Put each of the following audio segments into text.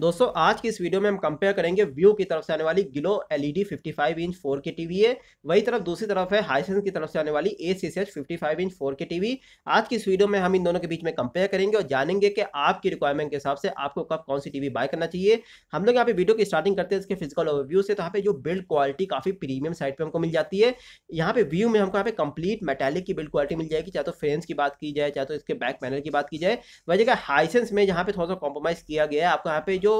दोस्तों आज की इस वीडियो में हम कंपेयर करेंगे व्यू की तरफ से आने वाली गिलो एलईडी 55 इंच 4K टीवी है वही तरफ दूसरी तरफ है हाईसेंस की तरफ से आने वाली A C H fifty inch 4K TV आज की इस वीडियो में हम इन दोनों के बीच में कंपेयर करेंगे और जानेंगे कि आपकी रिक्वायरमेंट के हिसाब से आपको कब कौन सी टीवी बाय करना चाहिए हम लोग यहाँ पे वीडियो की स्टार्टिंग करते हैं इसके फिजिकल ओवरव्यू से तो यहाँ पे जो बिल्ड क्वालिटी काफी प्रीमियम साइड पर हमको मिल जाती है यहाँ पे व्यू में हमको यहाँ पे कंप्लीट मेटेलिक की बिल्ड क्वालिटी मिल जाएगी चाहे तो फ्रेंस की बात की जाए चाहे तो इसके बैक पैनल की बात की जाए वह जगह हाईसेंस में जहाँ पे थोड़ा सा कॉम्प्रोमाइज किया गया है आपको यहाँ पे जो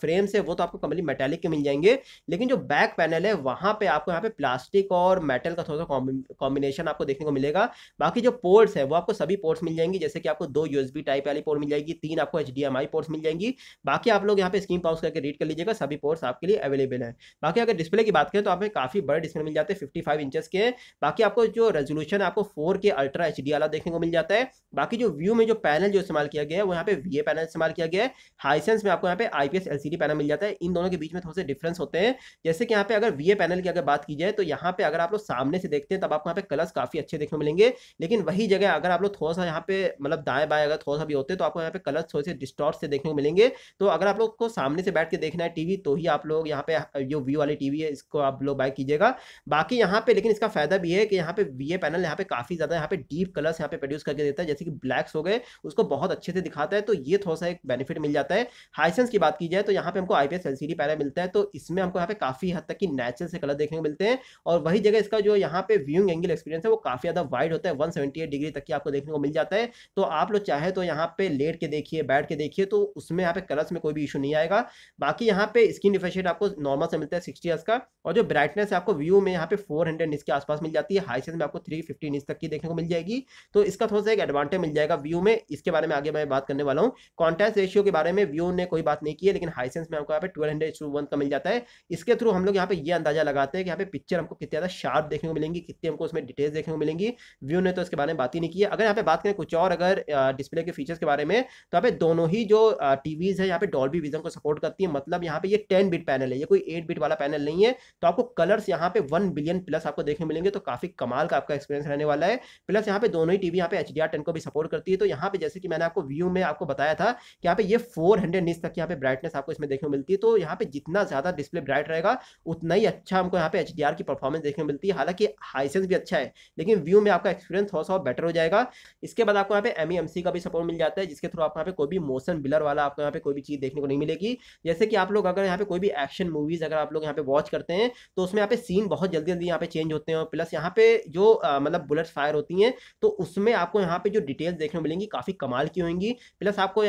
फ्रेम्स है वो तो आपको कंप्लीट मेटेलिक के मिल जाएंगे लेकिन जो बैक पैनल है वहाँ पे आपको यहाँ पे प्लास्टिक और मेटल का थोड़ा सा कॉम्बिनेशन आपको देखने को मिलेगा बाकी जो पोर्ट्स है वो आपको सभी पोर्ट्स मिल जाएंगे जैसे कि आपको दो यूएसबी टाइप वाली पोर्ट मिल जाएगी तीन आपको एच पोर्ट्स मिल जाएंगी बाकी आप लोग यहाँ पे स्क्रीन पाउस करके रीड कर लीजिएगा सभी पोर्ट्स आपके लिए अवेलेबल है बाकी अगर डिस्प्ले की बात करें तो आपको काफ़ी बड़े डिस्प्ले मिल जाते हैं फिफ्टी फाइव के बाकी आपको जो रेजोल्यूशन आपको फोर के अल्ट्रा एच वाला देखने को मिल जाता है बाकी जो व्यू में जो पैनल जो इस्तेमाल किया गया है वो यहाँ पे वीए पैनल इस्तेमाल किया गया है हाईसेंस में आपको यहाँ पे आईपीएस एलसीडी पैनल मिल जाता है इन दोनों के बीच में थोड़े से डिफरेंस होते हैं जैसे कि यहाँ पे अगर वीए पैनल की अगर बात की जाए तो यहाँ पे अगर आप लोग सामने से देखते हैं तब आपको यहाँ पे कलर्स काफी अच्छे देखने मिलेंगे लेकिन वही जगह अगर आप लोग थोड़ा सा यहाँ पे मतलब दाएं बाएं अगर थोड़ा सा भी होते तो आपको यहाँ पे कलर थोड़े से डिस्टॉर्ट से देखने को मिलेंगे तो अगर आप लोग को सामने से बैठ के देखना है टीवी तो ही आप लोग यहाँ पे जो व्यू वाली टीवी है इसको आप लोग बाय कीजिएगा बाकी यहाँ पे लेकिन इसका फायदा भी है कि यहाँ पे वीए पैनल यहाँ पे काफी ज्यादा यहाँ पे डीप कलर्स यहाँ पे प्रोड्यूस करके देता है जैसे कि ब्लैक्स हो गए उसको बहुत अच्छे से दिखाता है तो ये थोड़ा सा एक बेनिफिट मिल जाता है हाइसेंस की की बात की जाए तो यहाँ पे हमको आई पी एस पैरा मिलता है तो इसमें हमको यहाँ पे काफ़ी हद तक की नेचुरल से कलर देखने को मिलते हैं और वही जगह इसका जो यहाँ पे व्यूइंग एंगल एक्सपीरियंस है वो काफ़ी ज़्यादा वाइड होता है वन डिग्री तक की आपको देखने को मिल जाता है तो आप लोग चाहे तो यहाँ पे लेट के देखिए बैठ के देखिए तो उसमें यहाँ पे कलर्स में कोई भी इशू नहीं आएगा बाकी यहाँ पे स्क्रीन रिफ्रेश आपको नॉर्मल से मिलता है सिक्सटी का और जो ब्राइटनेस आपको व्यू में यहाँ पे फोर हंड्रेड के आसपास मिल जाती है हाई हाईसेस में आपको थ्री फिफ्टी तक की देखने को मिल जाएगी तो इसका थोड़ा सा एक एडवांटेज मिल जाएगा व्यू में इसके बारे में आगे मैं बात करने वाला हूँ कॉन्टेस्ट रेशियो के बारे में व्यू ने कोई बात नहीं की है लेकिन हाईसेंस में हमको यहाँ पे ट्वेल्व हंड्रेड टू वन का मिल जाता है इसके थ्रू हम लोग यहाँ पे ये अंदाजा लगाते हैं कि यहाँ पे पिक्चर हमको कितनी ज़्यादा शार्प देखने को मिलेंगी कितनी हमको उसमें डिटेल्स देखने को मिलेंगी व्यू ने तो इसके बारे में बात ही नहीं की है अगर यहाँ पे बात करें कुछ और अगर डिस्प्ले के फीचर्स के बारे में तो यहाँ पे दोनों ही जो टीवीज है यहाँ पे डॉल्बी विजन को सपोर्ट करती है मतलब यहाँ पे ये टेन बिट पैनल है ये कोई एट बिट वाला पैनल नहीं है तो आपको कलर्स यहाँ पे वन बिलियन प्लस आपको देखने मिलेंगे तो काफी कमाल का आपका एक्सपीरियंस रहने वाला है प्लस यहाँ पे दोनों ही टीवी यहाँ पे एच डी को भी सपोर्ट करती है तो यहाँ पे जैसे कि मैंने आपको व्यू में आपको बताया था कि यहाँ पे ये फोर हंड्रेड तक यहाँ पे ब्राइटनेस आपको इसमें देखने को मिलती है तो यहाँ पे जितना ज़्यादा डिस्प्ले ब्राइट रहेगा उतना ही अच्छा हमको यहाँ पे एच की परफॉर्मेंस देखने को मिलती है हालांकि हाईसेंस भी अच्छा है लेकिन व्यू में आपका एक्सपीरियंस थोड़ा सा बेटर हो जाएगा इसके बाद आपको यहाँ पे एम का भी सपोर्ट मिल जाता है जिसके थ्रू आपको यहाँ पे कोई भी मोशन बिलर वाला आपको यहाँ पे कोई भी चीज़ देखने को नहीं मिलेगी जैसे कि आप लोग अगर यहाँ पे कोई भी एक्शन मूवीज़ अगर आप लोग यहाँ पे वॉच करते हैं तो उसमें यहाँ पे सीन बहुत जल्दी जल्दी यहाँ पे चेंज होते हैं प्लस यहाँ पे जो मतलब बुलेट्स फायर होती हैं तो उसमें आपको यहाँ पे जो डिटेल्स देखने को मिलेंगी काफ़ी कमाल की होंगी प्लस आपको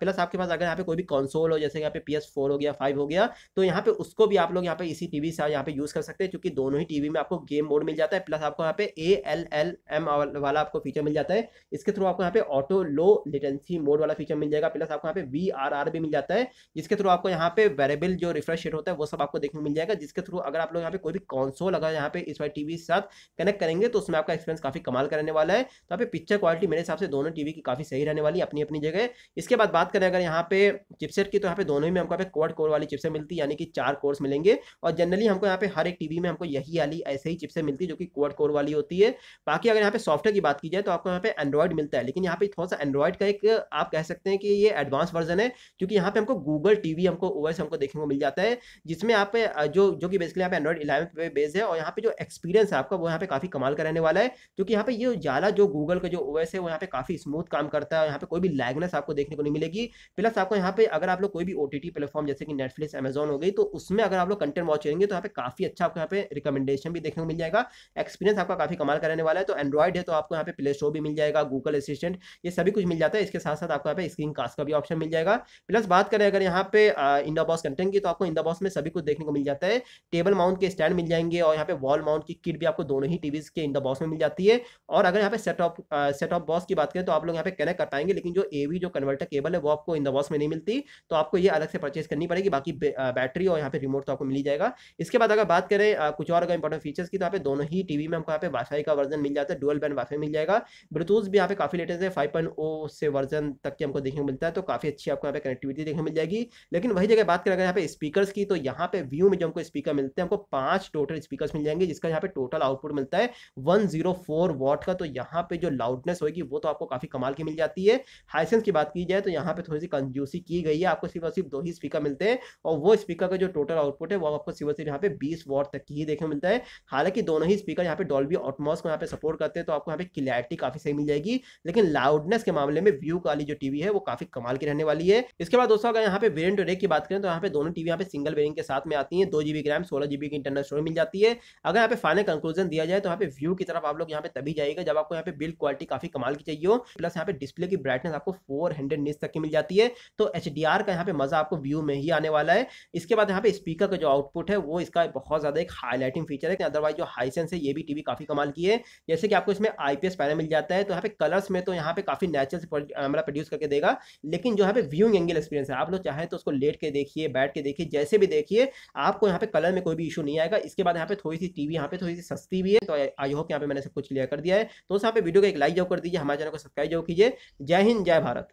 प्लस आपके पास अगर यहाँ पे कोई भी कॉन्सोल कंसोल हो जैसे यहाँ पे पी हो गया फाइव हो गया तो यहाँ पे उसको भी आप लोग यहाँ पे इसी टीवी से यहाँ पे यूज कर सकते हैं क्योंकि दोनों ही टीवी में आपको गेम मोड मिल जाता है प्लस आपको यहाँ पे ए एल एल एम वाला आपको फीचर मिल जाता है इसके थ्रू आपको यहाँ पे ऑटो लो लेटेंसी मोड वाला फीचर मिल जाएगा प्लस आपको यहाँ पे वी आर आर भी मिल जाता है जिसके थ्रू आपको यहाँ पे वेरेबल जो रिफ्रेश रेट होता है वो सब आपको देखने मिल जाएगा जिसके थ्रू अगर आप लोग यहाँ पे कोई भी कॉन्सोल अगर यहाँ पे इस वाई टीवी के साथ कनेक्ट करेंगे तो उसमें आपका एक्सपीरियंस काफी कमाल करने वाला है तो यहाँ पे पिक्चर क्वालिटी मेरे हिसाब से दोनों टीवी की काफी सही रहने वाली अपनी अपनी जगह इसके बाद बात करें अगर यहाँ पे चिपसेट की की तो यहाँ पे दोनों ही में हमको यहाँ पे क्वाड कोर वाली चिप्स मिलती है यानी कि चार कोर्स मिलेंगे और जनरली हमको यहाँ पे हर एक टीवी में हमको यही वाली ऐसे ही चिप्सें मिलती है जो कि क्वार कोर वाली होती है बाकी अगर यहाँ पे सॉफ्टवेयर की बात की जाए तो आपको यहाँ पे एंड्रॉइड मिलता है लेकिन यहाँ पे थोड़ा सा एंड्रॉइड का एक आप कह सकते हैं कि ये एडवांस वर्जन है क्योंकि यहाँ पे हमको गूगल टीवी हमको ओ हमको देखने को मिल जाता है जिसमें आप जो जो कि बेसिकली यहाँ पे एंड्रॉइड इलेवन पे बेस है और यहाँ पे जो एक्सपीरियंस है आपका वो यहाँ पे काफी कमाल का रहने वाला है क्योंकि यहाँ पे ये ज्यादा जो गूगल का जो ओवर है वो यहाँ पे काफी स्मूथ काम करता है यहाँ पे कोई भी लैगनेस आपको देखने को नहीं मिलेगी प्लस आपको यहाँ पे अगर आप लोग तो कोई भी ओ टी प्लेटफॉर्म जैसे कि नेटफ्लिक्स अमेजॉन हो गई तो उसमें अगर आप लोग कंटेंट वॉच करेंगे तो यहाँ पे काफ़ी अच्छा आपको यहाँ पे रिकमेंडेशन भी देखने को मिल जाएगा एक्सपीरियंस आपका काफ़ी कमाल करने वाला है तो एंड्रॉइड है तो आपको यहाँ पे प्ले स्टोर भी मिल जाएगा गूगल असिस्टेंट ये सभी कुछ मिल जाता है इसके साथ साथ आपको यहाँ पे स्क्रीन कास्ट का भी ऑप्शन मिल जाएगा प्लस बात करें अगर यहाँ पे इंडा बॉस कंटेंट की तो आपको इंडा बॉस में सभी कुछ देखने को मिल जाता है टेबल माउंट के स्टैंड मिल जाएंगे और यहाँ पे वॉल माउंट की किट भी आपको दोनों ही टीवीज के इंडा बॉस में मिल जाती है और अगर यहाँ पे set off set off boss की बात करें तो आप लोग यहाँ पे कनेक्ट कर पाएंगे लेकिन जो एवी जो कन्वर्टर केबल है वो आपको इंडा बॉस में नहीं मिलती तो आपको ये अलग से परचेज करनी पड़ेगी बाकी बैटरी और यहाँ पे रिमोट तो आपको मिल जाएगा इसके बाद अगर बात करें कुछ और अगर इंपॉर्टेंट फीचर्स की तो यहाँ पे दोनों ही टीवी में हमको यहाँ पे वाईफाई का वर्जन मिल जाता है डुअल बैंड वाईफाई मिल जाएगा ब्लूटूथ भी यहाँ पे काफ़ी लेटेस्ट है फाइव से वर्जन तक के हमको देखने को मिलता है तो काफ़ी अच्छी आपको यहाँ पे कनेक्टिविटी देखने मिल जाएगी लेकिन वही जगह बात करें अगर यहाँ पे स्पीकर की तो यहाँ पे व्यू में जो हमको स्पीकर मिलते हैं हमको पांच टोटल स्पीकर मिल जाएंगे जिसका यहाँ पे टोटल आउटपुट मिलता है वन जीरो फोर वॉट का तो यहाँ पे जो लाउडनेस होगी वो तो आपको काफ़ी कमाल की मिल जाती है हाईसेंस की बात की जाए तो यहाँ पे थोड़ी सी कंजूसी की गई है आपको सिर्फ और सिर्फ दो ही स्पीकर मिलते हैं और वो स्पीकर का जो टोटल आउटपुट है वो आपको सिर्फ सिर्फ यहाँ पे बीस वॉट तक ही देखने मिलता है हालांकि दोनों ही स्पीकर यहाँ पे डॉल्बी ऑटमोस को यहाँ पे सपोर्ट करते हैं तो आपको यहाँ पे क्लियरिटी काफी सही मिल जाएगी लेकिन लाउडनेस के मामले में व्यू वाली जो टीवी है वो काफी कमाल की रहने वाली है इसके बाद दोस्तों अगर यहाँ पे वेरियंट रेक की बात करें तो यहाँ पे दोनों टीवी यहाँ पे सिंगल वेरियंट के साथ में आती है दो जीबी रैम सोलह जीबी की इंटरनल स्टोरेज मिल जाती है अगर यहाँ पे फाइनल कंक्लूजन दिया जाए तो यहाँ पे व्यू की तरफ आप लोग यहाँ पे तभी जाएगा जब आपको यहाँ पे बिल्ड क्वालिटी काफी कमाल की चाहिए हो प्लस यहाँ पे डिस्प्ले की ब्राइटनेस आपको फोर हंड्रेड तक की मिल जाती है तो एच का यहाँ पे मज़ा आपको व्यू में ही आने वाला है इसके बाद यहाँ पे स्पीकर का जो आउटपुट है वो इसका बहुत ज़्यादा एक हाईलाइटिंग फीचर है अदरवाइज जो हाईसेंस है ये भी टीवी काफ़ी कमाल की है जैसे कि आपको इसमें आईपीएस पैनल मिल जाता है तो यहाँ पे कलर्स में तो यहाँ पे काफ़ी नेचुरल कैमरा प्रोड्यूस करके देगा लेकिन जो यहाँ पे व्यूंग एंगल एक्सपीरियंस है आप लोग चाहें तो उसको लेट के देखिए बैठ के देखिए जैसे भी देखिए आपको यहाँ पे कलर में कोई भी इशू नहीं आएगा इसके बाद यहाँ पे थोड़ी सी टीवी यहाँ पे थोड़ी सी सस्ती भी है तो आई होप यहाँ पे मैंने सब कुछ क्लियर कर दिया है तो यहाँ पे वीडियो को एक लाइक जरूर कर दीजिए हमारे चैनल को सब्सक्राइब जरूर कीजिए जय हिंद जय भारत